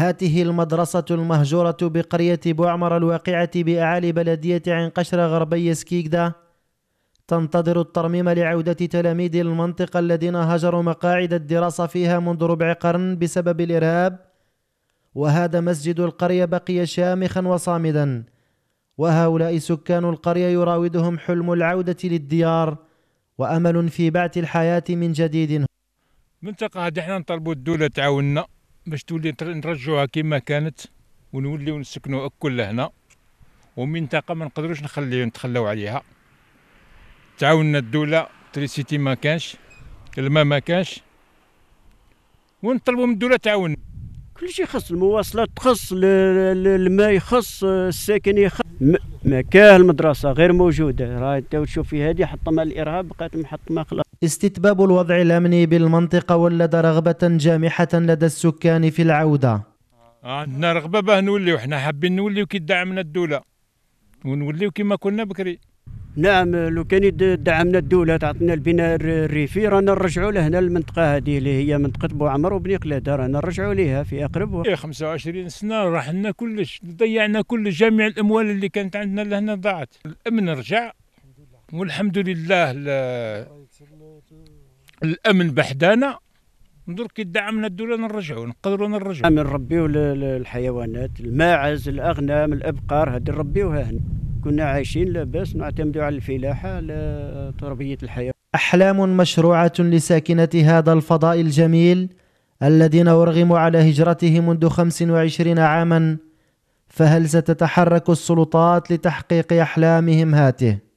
هاته المدرسة المهجورة بقرية بوعمر الواقعة بأعالي بلدية عنقشر غربي سكيكدا تنتظر الترميم لعودة تلاميذ المنطقة الذين هجروا مقاعد الدراسة فيها منذ ربع قرن بسبب الإرهاب وهذا مسجد القرية بقي شامخا وصامدا وهؤلاء سكان القرية يراودهم حلم العودة للديار وأمل في بعث الحياة من جديد منطقة هذه احنا نطلبوا الدولة تعاوننا باش تولي نرجعوها كما كانت ونوليو نسكنوها كلها هنا ومنطقه ما نقدروش نخليو نتخلاو عليها تعاوننا الدوله تريسيتي ما كانش الماء ما كانش ونطلبوا من الدوله تعاون كل شيء خص المواصلات تخص الماء يخص الساكن يخص ما المدرسه غير موجوده راه انت تشوف في هذه حطمها الارهاب بقات محطمه خلاص استتباب الوضع الأمني بالمنطقة ولد رغبة جامحة لدى السكان في العودة عندنا رغبة باه نوليو حنا حابين نوليو كي دعمنا الدولة ونوليو كما كنا بكري نعم لو كان دعمنا الدولة تعطينا البناء الريفي رانا نرجعوا لهنا المنطقة هذه اللي هي منطقة بو عمر وبني قلادة رانا نرجعوا ليها في أقرب وقت. 25 إيه، سنة راح لنا كلش ضيعنا كل جميع الأموال اللي كانت عندنا لهنا ضاعت الأمن رجع والحمد لله الامن بحدانا ندور كي دعمنا الدوله نرجعوا نقدروا نرجعوا نعم، نربيو الحيوانات الماعز الاغنام الابقار هذه نربيوها هنا كنا عايشين لاباس نعتمدوا على الفلاحه على تربيه الحيوانات احلام مشروعه لساكنه هذا الفضاء الجميل الذين أرغموا على هجرته منذ 25 عاما فهل ستتحرك السلطات لتحقيق أحلامهم هاته؟